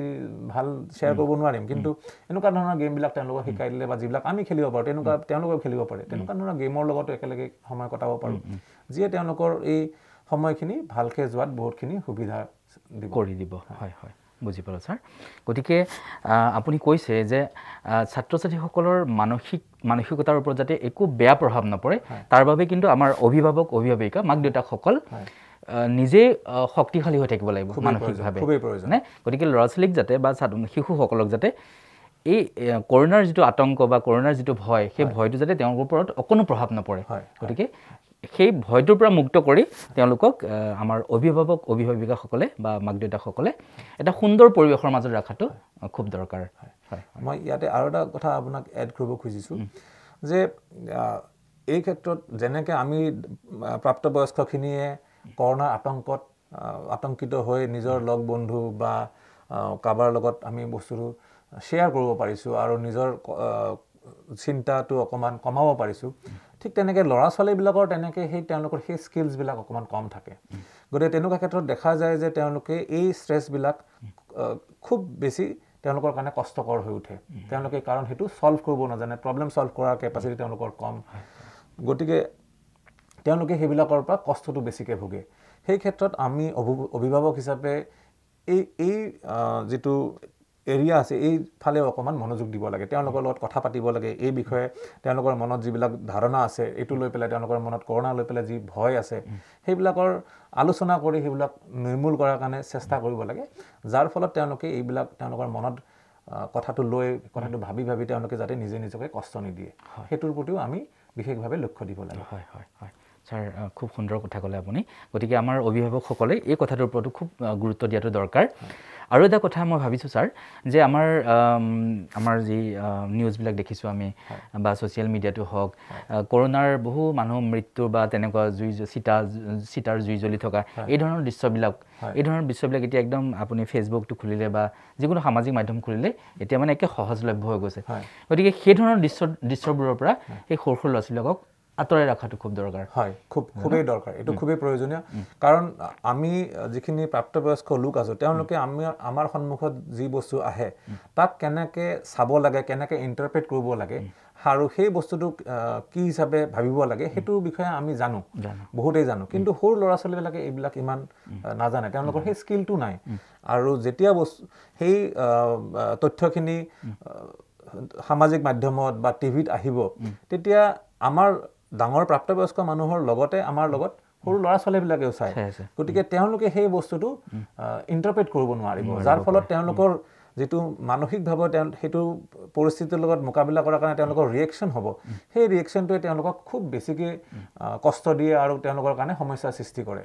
ভাল শ্বেয়াৰ কৰিব নোৱাৰিম কিন্তু এনেকুৱা ধৰণৰ গেমবিলাক তেওঁলোকক শিকাই দিলে বা যিবিলাক আমি খেলিব পাৰোঁ তেনেকুৱা তেওঁলোকেও খেলিব পাৰে তেনেকুৱা ধৰণৰ গেমৰ লগতো একেলগে সময় কটাব পাৰোঁ যিয়ে তেওঁলোকৰ এই সময়খিনি ভালকৈ যোৱাত বহুতখিনি সুবিধা কৰি দিব হয় হয় বুজি পালোঁ ছাৰ গতিকে আপুনি কৈছে যে ছাত্ৰ ছাত্ৰীসকলৰ মানসিক মানসিকতাৰ ওপৰত যাতে একো বেয়া প্ৰভাৱ নপৰে তাৰ বাবে কিন্তু আমাৰ অভিভাৱক অভিভাৱিকা মাক দেউতাকসকল হয় নিজেই শক্তিশালী হৈ থাকিব লাগিব মানসিকভাৱে খুবেই প্ৰয়োজন গতিকে ল'ৰা ছোৱালীক যাতে বা শিশুসকলক যাতে এই কৰোণাৰ যিটো আতংক বা কৰোণাৰ যিটো ভয় সেই ভয়টো যাতে তেওঁলোকৰ ওপৰত অকণো প্ৰভাৱ নপৰে গতিকে সেই ভয়টোৰ পৰা মুক্ত কৰি তেওঁলোকক আমাৰ অভিভাৱক অভিভাৱিকাসকলে বা মাক দেউতাকসকলে এটা সুন্দৰ পৰিৱেশৰ মাজত ৰখাটো খুব দৰকাৰ হয় হয় মই ইয়াতে আৰু এটা কথা আপোনাক এড কৰিব খুজিছোঁ যে এই ক্ষেত্ৰত যেনেকৈ আমি প্ৰাপ্তবয়স্কখিনিয়ে কৰোণাৰ আতংকত আতংকিত হৈ নিজৰ লগ বন্ধু বা কাৰোবাৰ লগত আমি বস্তুটো শ্বেয়াৰ কৰিব পাৰিছোঁ আৰু নিজৰ চিন্তাটো অকণমান কমাব পাৰিছোঁ ঠিক তেনেকৈ ল'ৰা ছোৱালীবিলাকৰ তেনেকৈ সেই তেওঁলোকৰ সেই স্কিলছবিলাক অকণমান কম থাকে গতিকে তেনেকুৱা ক্ষেত্ৰত দেখা যায় যে তেওঁলোকে এই ষ্ট্ৰেছবিলাক খুব বেছি তেওঁলোকৰ কাৰণে কষ্টকৰ হৈ উঠে তেওঁলোকে কাৰণ সেইটো ছল্ভ কৰিব নাজানে প্ৰব্লেম ছল্ভ কৰাৰ কেপাচিটি তেওঁলোকৰ কম গতিকে তেওঁলোকে সেইবিলাকৰ পৰা কষ্টটো বেছিকৈ ভোগে সেই ক্ষেত্ৰত আমি অভিভাৱক হিচাপে এই এই যিটো এৰিয়া আছে এইফালেও অকণমান মনোযোগ দিব লাগে তেওঁলোকৰ লগত কথা পাতিব লাগে এই বিষয়ে তেওঁলোকৰ মনত যিবিলাক ধাৰণা আছে এইটো লৈ পেলাই তেওঁলোকৰ মনত কৰোণা লৈ পেলাই যি ভয় আছে সেইবিলাকৰ আলোচনা কৰি সেইবিলাক নিৰ্মূল কৰাৰ কাৰণে চেষ্টা কৰিব লাগে যাৰ ফলত তেওঁলোকে এইবিলাক তেওঁলোকৰ মনত কথাটো লৈ কথাটো ভাবি ভাবি তেওঁলোকে যাতে নিজে নিজকে কষ্ট নিদিয়ে সেইটোৰ প্ৰতিও আমি বিশেষভাৱে লক্ষ্য দিব লাগে হয় হয় হয় ছাৰ খুব সুন্দৰ কথা ক'লে আপুনি গতিকে আমাৰ অভিভাৱকসকলে এই কথাটোৰ ওপৰতো খুব গুৰুত্ব দিয়াটো দৰকাৰ আৰু এটা কথা মই ভাবিছোঁ ছাৰ যে আমাৰ আমাৰ যি নিউজবিলাক দেখিছোঁ আমি বা ছ'চিয়েল মিডিয়াটো হওক কৰোণাৰ বহু মানুহ মৃত্যু বা তেনেকুৱা জুই চিতা চিতাৰ জুই জ্বলি থকা এই ধৰণৰ দৃশ্যবিলাক এই ধৰণৰ দৃশ্যবিলাক এতিয়া একদম আপুনি ফেচবুকটো খুলিলে বা যিকোনো সামাজিক মাধ্যম খুলিলে এতিয়া মানে একে সহজলভ্য হৈ গৈছে গতিকে সেই ধৰণৰ দৃশ্য দৃশ্যবোৰৰ পৰা সেই সৰু সৰু ল'ৰা ছোৱালীবিলাকক আঁতৰাই ৰখাটো খুব দৰকাৰ হয় খুব খুবেই দৰকাৰ এইটো খুবেই প্ৰয়োজনীয় কাৰণ আমি যিখিনি প্ৰাপ্তবয়স্ক লোক আছোঁ তেওঁলোকে আমি আমাৰ সন্মুখত যি বস্তু আহে তাক কেনেকৈ চাব লাগে কেনেকৈ ইণ্টাৰপ্ৰেট কৰিব লাগে আৰু সেই বস্তুটোক কি হিচাপে ভাবিব লাগে সেইটোৰ বিষয়ে আমি জানো বহুতেই জানো কিন্তু সৰু ল'ৰা ছোৱালীবিলাকে এইবিলাক ইমান নাজানে তেওঁলোকৰ সেই স্কিলটো নাই আৰু যেতিয়া বস্তু সেই তথ্যখিনি সামাজিক মাধ্যমত বা টিভিত আহিব তেতিয়া আমাৰ ডাঙৰ প্ৰাপ্তবয়স্ক মানুহৰ লগতে আমাৰ লগত সৰু ল'ৰা ছোৱালীবিলাকেও চায় গতিকে তেওঁলোকে সেই বস্তুটো ইণ্টাৰপ্ৰেট কৰিব নোৱাৰিব যাৰ ফলত তেওঁলোকৰ যিটো মানসিকভাৱে তেওঁ সেইটো পৰিস্থিতিৰ লগত মোকাবিলা কৰাৰ কাৰণে তেওঁলোকৰ ৰিয়েকশ্যন হ'ব সেই ৰিয়েকশ্যনটোৱে তেওঁলোকক খুব বেছিকৈ কষ্ট দিয়ে আৰু তেওঁলোকৰ কাৰণে সমস্যাৰ সৃষ্টি কৰে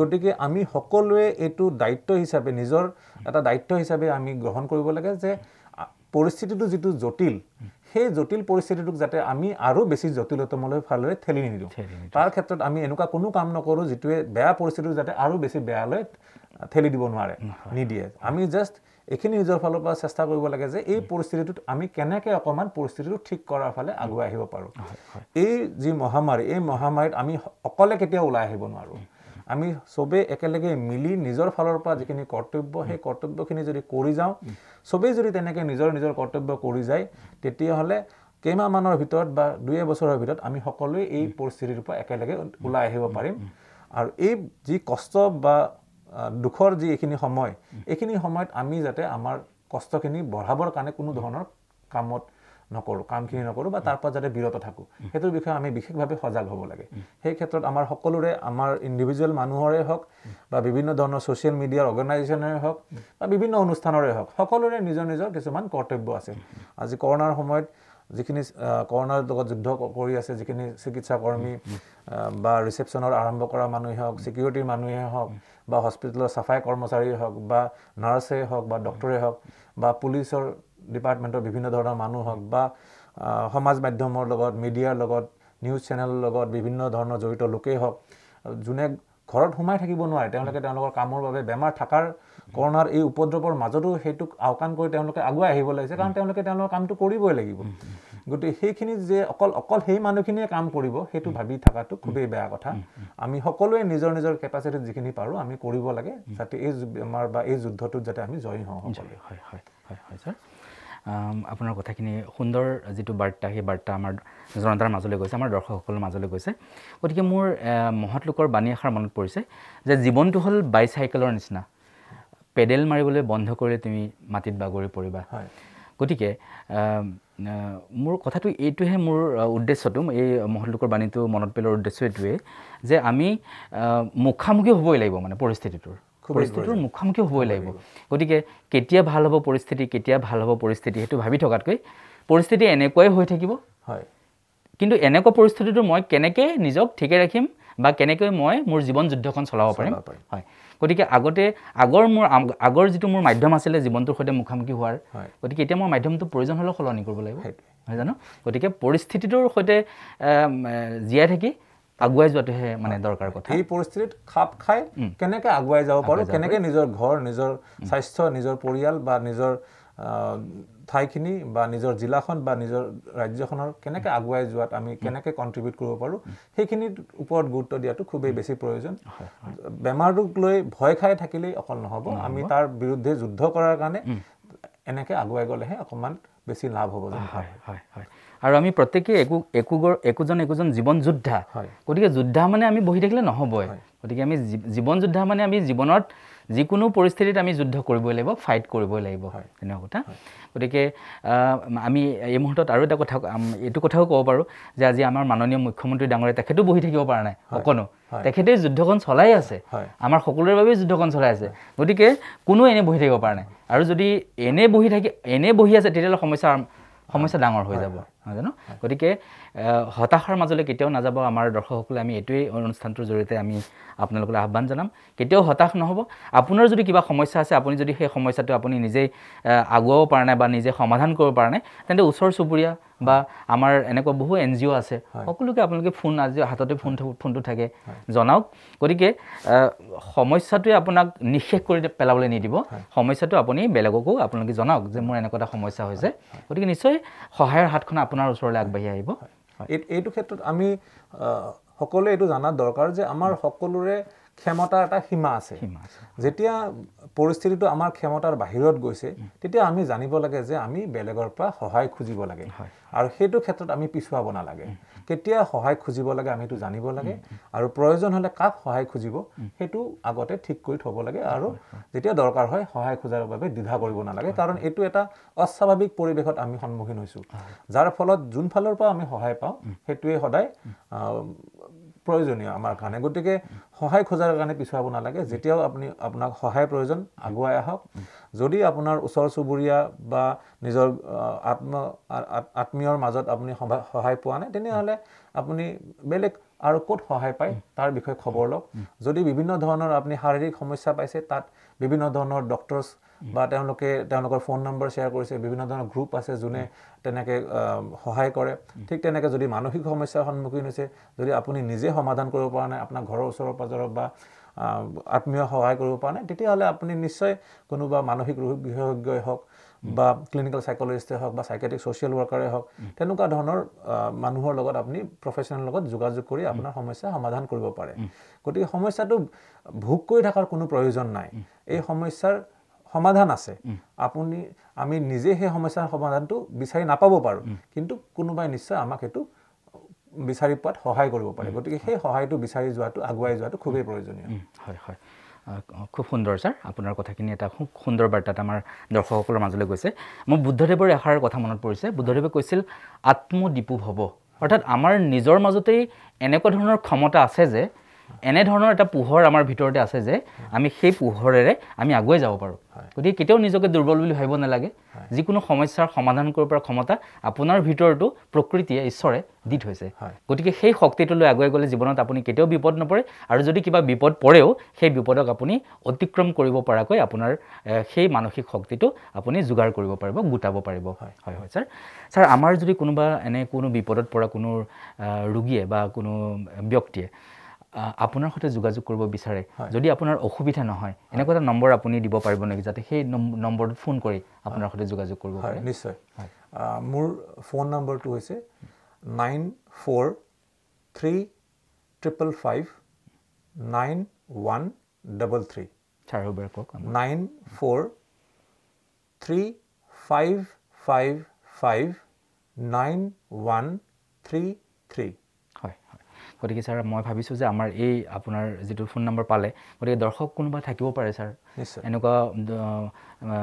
গতিকে আমি সকলোৱে এইটো দায়িত্ব হিচাপে নিজৰ এটা দায়িত্ব হিচাপে আমি গ্ৰহণ কৰিব লাগে যে পৰিস্থিতিটো যিটো জটিল সেই জটিল পৰিস্থিতিটোক যাতে আমি আৰু বেছি জটিলতমলৈ ফালে ঠেলি নিদিওঁ তাৰ ক্ষেত্ৰত আমি এনেকুৱা কোনো কাম নকৰোঁ যিটোৱে বেয়া পৰিস্থিতিটো যাতে আৰু বেছি বেয়ালৈ ঠেলি দিব নোৱাৰে নিদিয়ে আমি জাষ্ট এইখিনি নিজৰ ফালৰ পৰা চেষ্টা কৰিব লাগে যে এই পৰিস্থিতিটোত আমি কেনেকৈ অকণমান পৰিস্থিতিটো ঠিক কৰাৰ ফালে আগুৱাই আহিব পাৰোঁ এই যি মহামাৰী এই মহামাৰীত আমি অকলে কেতিয়াও ওলাই আহিব নোৱাৰোঁ আমি চবেই একেলগে মিলি নিজৰ ফালৰ পৰা যিখিনি কৰ্তব্য সেই কৰ্তব্যখিনি যদি কৰি যাওঁ চবেই যদি তেনেকৈ নিজৰ নিজৰ কৰ্তব্য কৰি যায় তেতিয়াহ'লে কেইমাহমানৰ ভিতৰত বা দুই এবছৰৰ ভিতৰত আমি সকলোৱে এই পৰিস্থিতিৰ পৰা একেলগে ওলাই আহিব পাৰিম আৰু এই যি কষ্ট বা দুখৰ যি এইখিনি সময় এইখিনি সময়ত আমি যাতে আমাৰ কষ্টখিনি বঢ়াবৰ কাৰণে কোনো ধৰণৰ কামত নকৰোঁ কামখিনি নকৰোঁ বা তাৰ পৰা যাতে বিৰত থাকোঁ সেইটোৰ বিষয়ে আমি বিশেষভাৱে সজাগ হ'ব লাগে সেই ক্ষেত্ৰত আমাৰ সকলোৰে আমাৰ ইণ্ডিভিজুৱেল মানুহৰে হওক বা বিভিন্ন ধৰণৰ ছ'চিয়েল মিডিয়াৰ অৰ্গেনাইজেশ্যনেৰে হওক বা বিভিন্ন অনুষ্ঠানৰে হওক সকলোৰে নিজৰ নিজৰ কিছুমান কৰ্তব্য আছে আজি কৰোণাৰ সময়ত যিখিনি কৰোণাৰ লগত যুদ্ধ কৰি আছে যিখিনি চিকিৎসাকৰ্মী বা ৰিচেপশ্যনৰ আৰম্ভ কৰা মানুহেই হওক ছিকিউৰিটিৰ মানুহেই হওক বা হস্পিটেলৰ চাফাই কৰ্মচাৰীয়ে হওক বা নাৰ্ছেই হওক বা ডক্টৰেই হওক বা পুলিচৰ ডিপাৰ্টমেণ্টৰ বিভিন্ন ধৰণৰ মানুহ হওক বা সমাজ মাধ্যমৰ লগত মিডিয়াৰ লগত নিউজ চেনেলৰ লগত বিভিন্ন ধৰণৰ জড়িত লোকেই হওক যোনে ঘৰত সোমাই থাকিব নোৱাৰে তেওঁলোকে তেওঁলোকৰ কামৰ বাবে বেমাৰ থকাৰ কৰোণাৰ এই উপদ্ৰৱৰ মাজতো সেইটোক আওকাণ কৰি তেওঁলোকে আগুৱাই আহিব লাগিছে কাৰণ তেওঁলোকে তেওঁলোকৰ কামটো কৰিবই লাগিব গতিকে সেইখিনি যে অকল অকল সেই মানুহখিনিয়ে কাম কৰিব সেইটো ভাবি থকাটো খুবেই বেয়া কথা আমি সকলোৱে নিজৰ নিজৰ কেপাচিটিত যিখিনি পাৰোঁ আমি কৰিব লাগে যাতে এই বেমাৰ বা এই যুদ্ধটোত যাতে আমি জয়ী হওঁ হয় হয় হয় হয় ছাৰ আপোনাৰ কথাখিনি সুন্দৰ যিটো বাৰ্তা সেই বাৰ্তা আমাৰ জনতাৰ মাজলৈ গৈছে আমাৰ দৰ্শকসকলৰ মাজলৈ গৈছে গতিকে মোৰ মহৎ লোকৰ বাণী এষাৰ মনত পৰিছে যে জীৱনটো হ'ল বাইচাইকেলৰ নিচিনা পেডেল মাৰিবলৈ বন্ধ কৰিলে তুমি মাটিত বাগৰি পৰিবা গতিকে মোৰ কথাটো এইটোহে মোৰ উদ্দেশ্যটো এই মহলোকৰ বাণীটো মনত পেলোৱাৰ উদ্দেশ্য এইটোৱেই যে আমি মুখামুখি হ'বই লাগিব মানে পৰিস্থিতিটোৰ পৰিস্থিতিটোৰ মুখামুখি হ'বই লাগিব গতিকে কেতিয়া ভাল হ'ব পৰিস্থিতি কেতিয়া ভাল হ'ব পৰিস্থিতি সেইটো ভাবি থকাতকৈ পৰিস্থিতি এনেকুৱাই হৈ থাকিব হয় কিন্তু এনেকুৱা পৰিস্থিতিটো মই কেনেকৈ নিজক ঠিকে ৰাখিম বা কেনেকৈ মই মোৰ জীৱন যুদ্ধখন চলাব পাৰিম হয় গতিকে আগতে আগৰ মোৰ আগৰ যিটো মোৰ মাধ্যম আছিলে জীৱনটোৰ সৈতে মুখামুখি হোৱাৰ গতিকে এতিয়া মই মাধ্যমটো প্ৰয়োজন হ'লেও সলনি কৰিব লাগিব নহয় জানো গতিকে পৰিস্থিতিটোৰ সৈতে জীয়াই থাকি আগুৱাই যোৱাটোহে মানে দৰকাৰ কথা এই পৰিস্থিতিত খাপ খাই কেনেকৈ আগুৱাই যাব পাৰোঁ কেনেকৈ নিজৰ ঘৰ নিজৰ স্বাস্থ্য নিজৰ পৰিয়াল বা নিজৰ ঠাইখিনি বা নিজৰ জিলাখন বা নিজৰ ৰাজ্যখনৰ কেনেকৈ আগুৱাই যোৱাত আমি কেনেকৈ কণ্ট্ৰিবিউট কৰিব পাৰোঁ সেইখিনিৰ ওপৰত গুৰুত্ব দিয়াটো খুবেই বেছি প্ৰয়োজন বেমাৰটোক লৈ ভয় খাই থাকিলেই অকল নহ'ব আমি তাৰ বিৰুদ্ধে যুদ্ধ কৰাৰ কাৰণে এনেকৈ আগুৱাই গ'লেহে অকণমান বেছি লাভ হ'ব হয় হয় হয় আৰু আমি প্ৰত্যেকেই একো একোগৰ একোজন একোজন জীৱন যোদ্ধা গতিকে যোদ্ধা মানে আমি বহি থাকিলে নহ'বই গতিকে আমি জীৱন যোদ্ধা মানে আমি জীৱনত যিকোনো পৰিস্থিতিত আমি যুদ্ধ কৰিবই লাগিব ফাইট কৰিবই লাগিব তেনেকুৱা কথা গতিকে আমি এই মুহূৰ্তত আৰু এটা কথা এইটো কথাও ক'ব পাৰোঁ যে আজি আমাৰ মাননীয় মুখ্যমন্ত্ৰী ডাঙৰে তেখেতো বহি থাকিব পৰা নাই অকণো তেখেতেই যুদ্ধখন চলাই আছে আমাৰ সকলোৰে বাবেই যুদ্ধখন চলাই আছে গতিকে কোনো এনেই বহি থাকিব পৰা নাই আৰু যদি এনেই বহি থাকি এনেই বহি আছে তেতিয়াহ'লে সমস্যা সমস্যা ডাঙৰ হৈ যাব নাজানো গতিকে হতাশাৰ মাজলৈ কেতিয়াও নাযাব আমাৰ দৰ্শকসকলে আমি এইটোৱেই অনুষ্ঠানটোৰ জৰিয়তে আমি আপোনালোকলৈ আহ্বান জনাম কেতিয়াও হতাশ নহ'ব আপোনাৰ যদি কিবা সমস্যা আছে আপুনি যদি সেই সমস্যাটো আপুনি নিজেই আগুৱাব পৰা নাই বা নিজে সমাধান কৰিব পৰা নাই তেন্তে ওচৰ চুবুৰীয়া বা আমাৰ এনেকুৱা বহু এন জি অ' আছে সকলোকে আপোনালোকে ফোন আজি হাততে ফোন ফোনটো থাকে জনাওক গতিকে সমস্যাটোৱে আপোনাক নিশেষ কৰি পেলাবলৈ নিদিব সমস্যাটো আপুনি বেলেগকো আপোনালোকে জনাওক যে মোৰ এনেকুৱা এটা সমস্যা হৈছে গতিকে নিশ্চয় সহায়ৰ হাতখন আপোনাৰ আপোনাৰ ওচৰলৈ আগবাঢ়ি আহিব এইটো ক্ষেত্ৰত আমি সকলোৱে এইটো জনা দৰকাৰ যে আমাৰ সকলোৰে ক্ষমতাৰ এটা সীমা আছে যেতিয়া পৰিস্থিতিটো আমাৰ ক্ষমতাৰ বাহিৰত গৈছে তেতিয়া আমি জানিব লাগে যে আমি বেলেগৰ পৰা সহায় খুজিব লাগে আৰু সেইটো ক্ষেত্ৰত আমি পিছুৱাব নালাগে কেতিয়া সহায় খুজিব লাগে আমিতো জানিব লাগে আৰু প্ৰয়োজন হ'লে কাক সহায় খুজিব সেইটো আগতে ঠিক কৰি থ'ব লাগে আৰু যেতিয়া দৰকাৰ হয় সহায় খোজাৰ বাবে দ্বিধা কৰিব নালাগে কাৰণ এইটো এটা অস্বাভাৱিক পৰিৱেশত আমি সন্মুখীন হৈছোঁ যাৰ ফলত যোনফালৰ পৰা আমি সহায় পাওঁ সেইটোৱে সদায় প্ৰয়োজনীয় আমাৰ কাৰণে গতিকে সহায় খোজাৰ কাৰণে পিছুৱাব নালাগে যেতিয়াও আপুনি আপোনাক সহায় প্ৰয়োজন আগুৱাই আহক যদি আপোনাৰ ওচৰ চুবুৰীয়া বা নিজৰ আত্ম আত্মীয়ৰ মাজত আপুনি সহায় পোৱা নাই তেনেহ'লে আপুনি বেলেগ আৰু ক'ত সহায় পায় তাৰ বিষয়ে খবৰ লওক যদি বিভিন্ন ধৰণৰ আপুনি শাৰীৰিক সমস্যা পাইছে তাত বিভিন্ন ধৰণৰ ডক্টৰছ বা তেওঁলোকে তেওঁলোকৰ ফোন নম্বৰ শ্বেয়াৰ কৰিছে বিভিন্ন ধৰণৰ গ্ৰুপ আছে যোনে তেনেকৈ সহায় কৰে ঠিক তেনেকৈ যদি মানসিক সমস্যাৰ সন্মুখীন হৈছে যদি আপুনি নিজে সমাধান কৰিব পৰা নাই আপোনাৰ ঘৰৰ ওচৰৰ পাজৰৰ বা আত্মীয় সহায় কৰিব পৰা নাই তেতিয়াহ'লে আপুনি নিশ্চয় কোনোবা মানসিক ৰোগ বিশেষজ্ঞই হওক বা ক্লিনিকেল চাইক'লজিষ্টেই হওক বা চাইকেটিক ছ'চিয়েল ৱৰ্কাৰেই হওক তেনেকুৱা ধৰণৰ মানুহৰ লগত আপুনি প্ৰফেচনেল লগত যোগাযোগ কৰি আপোনাৰ সমস্যা সমাধান কৰিব পাৰে গতিকে সমস্যাটো ভোগ কৰি থকাৰ কোনো প্ৰয়োজন নাই এই সমস্যাৰ সমাধান আছে আপুনি আমি নিজে সেই সমস্যাৰ সমাধানটো বিচাৰি নাপাব পাৰোঁ কিন্তু কোনোবাই নিশ্চয় আমাক সেইটো বিচাৰি পোৱাত সহায় কৰিব পাৰে গতিকে সেই সহায়টো বিচাৰি যোৱাটো আগুৱাই যোৱাটো খুবেই প্ৰয়োজনীয় হয় হয় খুব সুন্দৰ ছাৰ আপোনাৰ কথাখিনি এটা খুব সুন্দৰ বাৰ্তাত আমাৰ দৰ্শকসকলৰ মাজলৈ গৈছে মোৰ বুদ্ধদেৱৰ এষাৰ কথা মনত পৰিছে বুদ্ধদেৱে কৈছিল আত্মদীপু হ'ব অৰ্থাৎ আমাৰ নিজৰ মাজতেই এনেকুৱা ধৰণৰ ক্ষমতা আছে যে এনেধৰণৰ এটা পোহৰ আমাৰ ভিতৰতে আছে যে আমি সেই পোহৰেৰে আমি আগুৱাই যাব পাৰোঁ গতিকে কেতিয়াও নিজকে দুৰ্বল বুলি ভাবিব নালাগে যিকোনো সমস্যাৰ সমাধান কৰিব পৰা ক্ষমতা আপোনাৰ ভিতৰতো প্ৰকৃতিয়ে ঈশ্বৰে দি থৈছে গতিকে সেই শক্তিটোলৈ আগুৱাই গ'লে জীৱনত আপুনি কেতিয়াও বিপদ নপৰে আৰু যদি কিবা বিপদ পৰেও সেই বিপদক আপুনি অতিক্ৰম কৰিব পৰাকৈ আপোনাৰ সেই মানসিক শক্তিটো আপুনি যোগাৰ কৰিব পাৰিব গোটাব পাৰিব হয় হয় হয় ছাৰ ছাৰ আমাৰ যদি কোনোবা এনে কোনো বিপদত পৰা কোনো ৰোগীয়ে বা কোনো ব্যক্তিয়ে আপোনাৰ সৈতে যোগাযোগ কৰিব বিচাৰে যদি আপোনাৰ অসুবিধা নহয় এনেকুৱা এটা নম্বৰ আপুনি দিব পাৰিব নেকি যাতে সেই নম্বৰটোত ফোন কৰি আপোনাৰ সৈতে যোগাযোগ কৰিব পাৰে নিশ্চয় মোৰ ফোন নম্বৰটো হৈছে nine four three triple five nine one double three sir nine four three five five five nine one three three গতিকে ছাৰ মই ভাবিছোঁ যে আমাৰ এই আপোনাৰ যিটো ফোন নম্বৰ পালে গতিকে দৰ্শক কোনোবা থাকিব পাৰে ছাৰ এনেকুৱা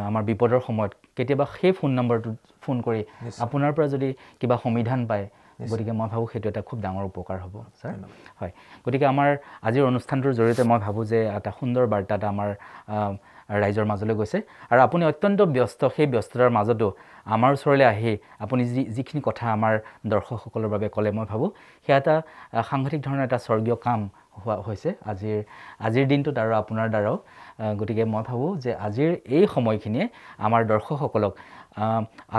আমাৰ বিপদৰ সময়ত কেতিয়াবা সেই ফোন নম্বৰটোত ফোন কৰি আপোনাৰ পৰা যদি কিবা সমিধান পায় গতিকে মই ভাবোঁ সেইটো এটা খুব ডাঙৰ উপকাৰ হ'ব ছাৰ হয় গতিকে আমাৰ আজিৰ অনুষ্ঠানটোৰ জৰিয়তে মই ভাবোঁ যে এটা সুন্দৰ বাৰ্তা এটা আমাৰ ৰাইজৰ মাজলৈ গৈছে আৰু আপুনি অত্যন্ত ব্যস্ত সেই ব্যস্ততাৰ মাজতো আমাৰ ওচৰলৈ আহি আপুনি যি যিখিনি কথা আমাৰ দৰ্শকসকলৰ বাবে ক'লে মই ভাবোঁ সেয়া এটা সাংঘাতিক ধৰণৰ এটা স্বৰ্গীয় কাম হোৱা হৈছে আজিৰ আজিৰ দিনটোত আৰু আপোনাৰ দ্বাৰাও গতিকে মই ভাবোঁ যে আজিৰ এই সময়খিনিয়ে আমাৰ দৰ্শকসকলক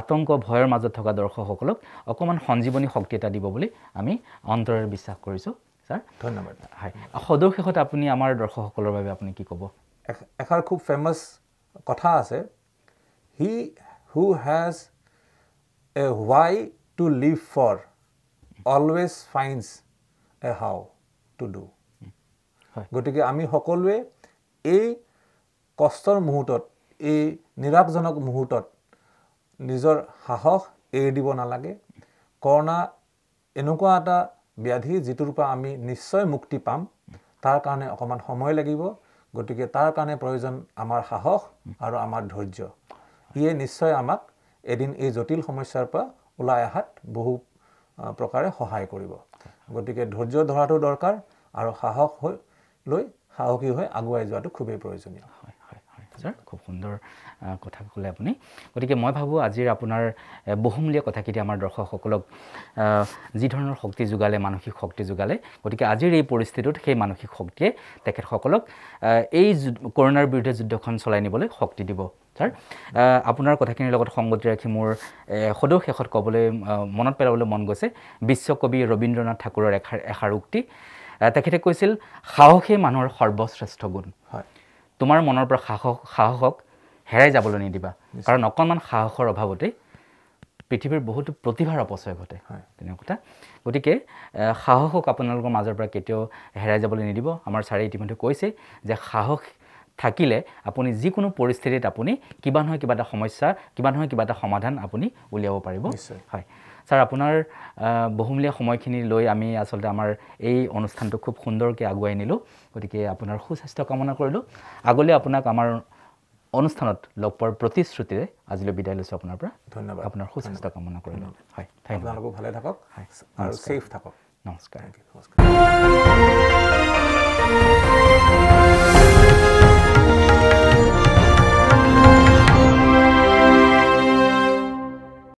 আতংক ভয়ৰ মাজত থকা দৰ্শকসকলক অকণমান সঞ্জীৱনী শক্তি এটা দিব বুলি আমি অন্তৰে বিশ্বাস কৰিছোঁ ছাৰ ধন্যবাদ হয় সদৌ শেষত আপুনি আমাৰ দৰ্শকসকলৰ বাবে আপুনি কি ক'ব এষাৰ খুব ফেমাছ কথা আছে he who has a why to live for always finds a how to do গতিকে আমি সকলোৱে এই কষ্টৰ মুহূৰ্তত এই নিৰাশজনক মুহূৰ্তত নিজৰ সাহস এৰি দিব নালাগে কৰোণা এনেকুৱা এটা ব্যাধি যিটোৰ পৰা আমি নিশ্চয় মুক্তি পাম তাৰ কাৰণে অকণমান সময় লাগিব গতিকে তাৰ কাৰণে প্ৰয়োজন আমাৰ সাহস আৰু আমাৰ ধৈৰ্য ইয়ে নিশ্চয় আমাক এদিন এই জটিল সমস্যাৰ পৰা ওলাই অহাত বহু প্ৰকাৰে সহায় কৰিব গতিকে ধৈৰ্য ধৰাটো দৰকাৰ আৰু সাহস হৈ লৈ সাহসী হৈ আগুৱাই যোৱাটো খুবেই প্ৰয়োজনীয় ছাৰ খুব সুন্দৰ কথা ক'লে আপুনি গতিকে মই ভাবোঁ আজিৰ আপোনাৰ বহুমূলীয়া কথাখিনি আমাৰ দৰ্শকসকলক যি ধৰণৰ শক্তি যোগালে মানসিক শক্তি যোগালে গতিকে আজিৰ এই পৰিস্থিতিত সেই মানসিক শক্তিয়ে তেখেতসকলক এই কৰোণাৰ বিৰুদ্ধে যুদ্ধখন চলাই নিবলৈ শক্তি দিব ছাৰ আপোনাৰ কথাখিনিৰ লগত সংগতি ৰাখি মোৰ সদৌ শেষত ক'বলৈ মনত পেলাবলৈ মন গৈছে বিশ্বকবি ৰবীন্দ্ৰনাথ ঠাকুৰৰ এষাৰ এষাৰ উক্তি তেখেতে কৈছিল সাহসেই মানুহৰ সৰ্বশ্ৰেষ্ঠ গুণ হয় তোমাৰ মনৰ পৰা সাহস সাহসক হেৰাই যাবলৈ নিদিবা কাৰণ অকণমান সাহসৰ অভাৱতেই পৃথিৱীৰ বহুতো প্ৰতিভাৰ অপচয় ঘটে তেনেকুৱা কথা গতিকে সাহসক আপোনালোকৰ মাজৰ পৰা কেতিয়াও হেৰাই যাবলৈ নিদিব আমাৰ ছাৰে ইতিমধ্যে কৈছে যে সাহস থাকিলে আপুনি যিকোনো পৰিস্থিতিত আপুনি কিবা নহয় কিবা এটা সমস্যা কিবা নহয় কিবা এটা সমাধান আপুনি উলিয়াব পাৰিব হয় ছাৰ আপোনাৰ বহুমূলীয়া সময়খিনি লৈ আমি আচলতে আমাৰ এই অনুষ্ঠানটো খুব সুন্দৰকৈ আগুৱাই নিলোঁ গতিকে আপোনাৰ সুস্বাস্থ্য কামনা কৰিলোঁ আগলৈ আপোনাক আমাৰ অনুষ্ঠানত লগ পোৱাৰ প্ৰতিশ্ৰুতিৰে আজিলৈ বিদায় লৈছোঁ আপোনাৰ পৰা ধন্যবাদ আপোনাৰ সুস্বাস্থ্য কামনা কৰিলোঁ হয় থেংক ইউ ভালে থাকক নমস্কাৰ